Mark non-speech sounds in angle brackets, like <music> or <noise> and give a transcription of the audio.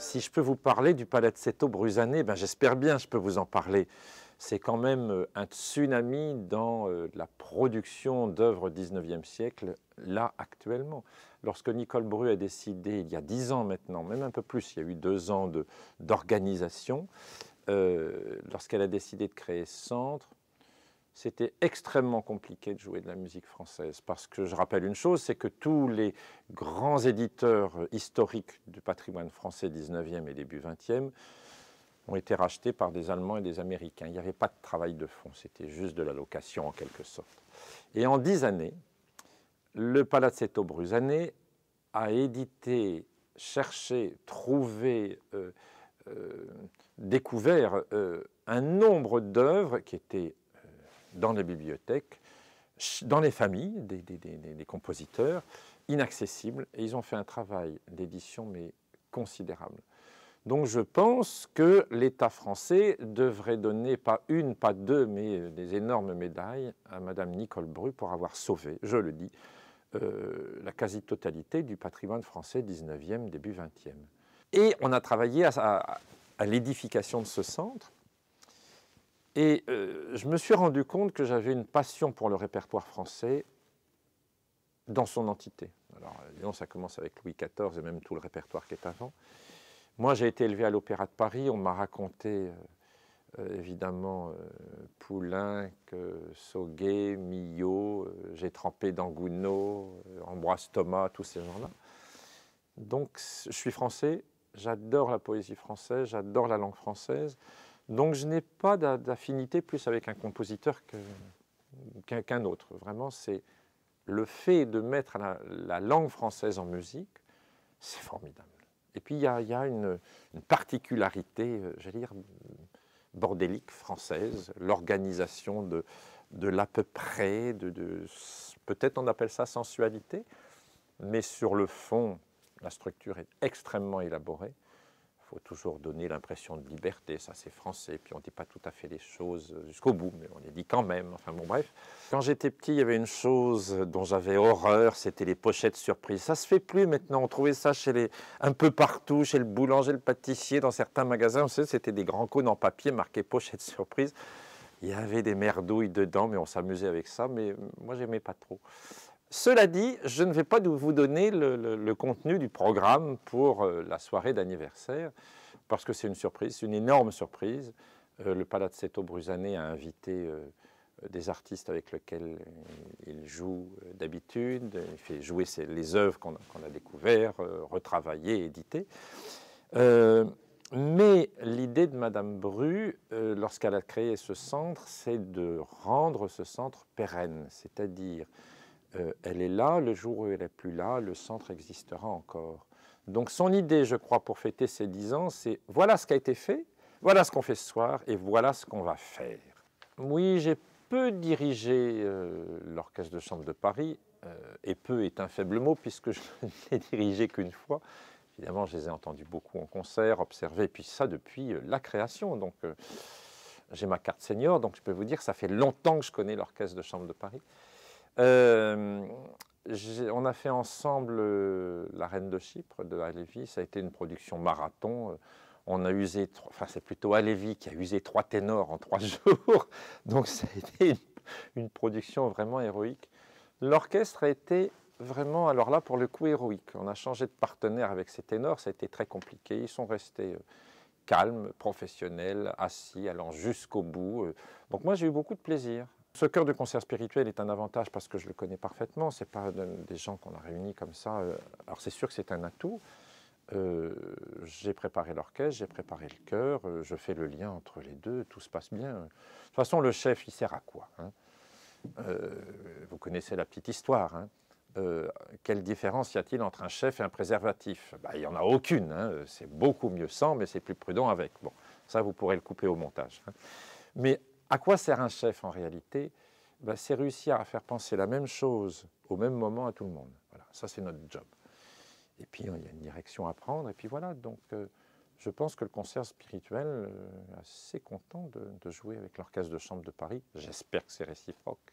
Si je peux vous parler du Palais Palazzetto Brusané, ben j'espère bien je peux vous en parler. C'est quand même euh, un tsunami dans euh, la production d'œuvres 19e siècle, là actuellement. Lorsque Nicole Bru a décidé, il y a dix ans maintenant, même un peu plus, il y a eu deux ans d'organisation, euh, lorsqu'elle a décidé de créer ce centre, c'était extrêmement compliqué de jouer de la musique française. Parce que je rappelle une chose, c'est que tous les grands éditeurs historiques du patrimoine français 19e et début 20e ont été rachetés par des Allemands et des Américains. Il n'y avait pas de travail de fond, c'était juste de la location en quelque sorte. Et en dix années, le Palazzetto Brusanais a édité, cherché, trouvé, euh, euh, découvert euh, un nombre d'œuvres qui étaient dans les bibliothèques, dans les familles des, compositeurs, inaccessibles. Et ils ont fait un travail d'édition, mais considérable. Donc je pense que l'État français devrait donner pas une, pas deux, mais euh, des énormes médailles à Madame Nicole Bru pour avoir sauvé, je le dis, euh, la quasi-totalité du patrimoine français 19e, début 20e. Et on a travaillé à, à l'édification de ce centre. Et euh, je me suis rendu compte que j'avais une passion pour le répertoire français dans son entité. Alors, euh, ça commence avec Louis XIV et même tout le répertoire qui est avant. Moi, j'ai été élevé à l'Opéra de Paris. On m'a raconté, euh, évidemment, euh, Poulenc, Sauguet, Millot. j'ai trempé dans Ambroise Thomas, tous ces gens-là. Donc, je suis français. J'adore la poésie française, j'adore la langue française. Donc je n'ai pas d'affinité plus avec un compositeur qu'un autre. Vraiment, c'est le fait de mettre la, langue française en musique, c'est formidable. Et puis il y a, une, une particularité, euh, j'allais dire, bordélique française, l'organisation de, l'à peu près, de peut-être on appelle ça sensualité, mais sur le fond, la structure est extrêmement élaborée faut toujours donner l'impression de liberté, ça c'est français, puis on ne dit pas tout à fait les choses jusqu'au bout, mais on les dit quand même, enfin bon bref. Quand j'étais petit, il y avait une chose dont j'avais horreur, c'était les pochettes surprises. Ça se fait plus maintenant, on trouvait ça chez les, un peu partout, chez le boulanger, le pâtissier, dans certains magasins, On sait c'était des grands cônes en papier marqués pochettes surprises. Il y avait des merdouilles dedans, mais on s'amusait avec ça, mais moi j'aimais pas trop. Cela dit, je ne vais pas vous donner le, contenu du programme pour euh, la soirée d'anniversaire, parce que c'est une surprise, une énorme surprise. Euh, le Palazzetto Brusané a invité euh, des artistes avec lesquels il joue d'habitude, il fait jouer les œuvres qu'on a, découvertes, retravaillées, éditées. mais l'idée de Madame Bru, lorsqu'elle a créé ce centre, c'est de rendre ce centre pérenne, c'est-à-dire euh, elle est là, le jour où elle n'est plus là, le centre existera encore. Donc son idée, je crois, pour fêter ses dix ans, c'est voilà ce qui a été fait, voilà ce qu'on fait ce soir et voilà ce qu'on va faire. Oui, j'ai peu dirigé euh, l'Orchestre de chambre de Paris, euh, et peu est un faible mot puisque je <laughs> ne l'ai dirigé qu'une fois. Évidemment, je les ai entendus beaucoup en concert, observés, puis ça depuis la création. Donc j'ai ma carte senior, donc je peux vous dire que ça fait longtemps que je connais l'Orchestre de chambre de Paris. Euh, on a fait ensemble euh, La Reine de Chypre de Lévis. Ça a été une production marathon. Euh, on a usé, enfin c'est plutôt Alevi qui a usé trois ténors en trois <laughs> jours. Donc ça a été une, production vraiment héroïque. L'orchestre a été vraiment, alors là pour le coup héroïque. On a changé de partenaire avec ces ténors. Ça a été très compliqué. Ils sont restés. calmes, professionnels, assis, allant jusqu'au bout. Donc moi, j'ai eu beaucoup de plaisir ce cœur de concert spirituel est un avantage parce que je le connais parfaitement. C'est pas des gens qu'on a réunis comme ça. Euh, alors c'est sûr que c'est un atout. Euh, j'ai préparé l'orchestre, j'ai préparé le chœur, euh, je fais le lien entre les deux, tout se passe bien. De toute façon, le chef, il sert à quoi hein Vous connaissez la petite histoire. Hein quelle différence y a-t-il entre un chef et un préservatif bah, Il n'y en a aucune. Hein. c'est beaucoup mieux sans, mais c'est plus prudent avec. Bon, ça, vous pourrez le couper au montage. Mais à quoi sert un chef en réalité ben, C'est réussir à faire penser la même chose au même moment à tout le monde. Voilà, ça c'est notre job. Et puis il y a une direction à prendre, et puis voilà. Donc euh, je pense que le concert spirituel euh, est assez content de, de jouer avec l'Orchestre de Chambre de Paris. J'espère que c'est réciproque.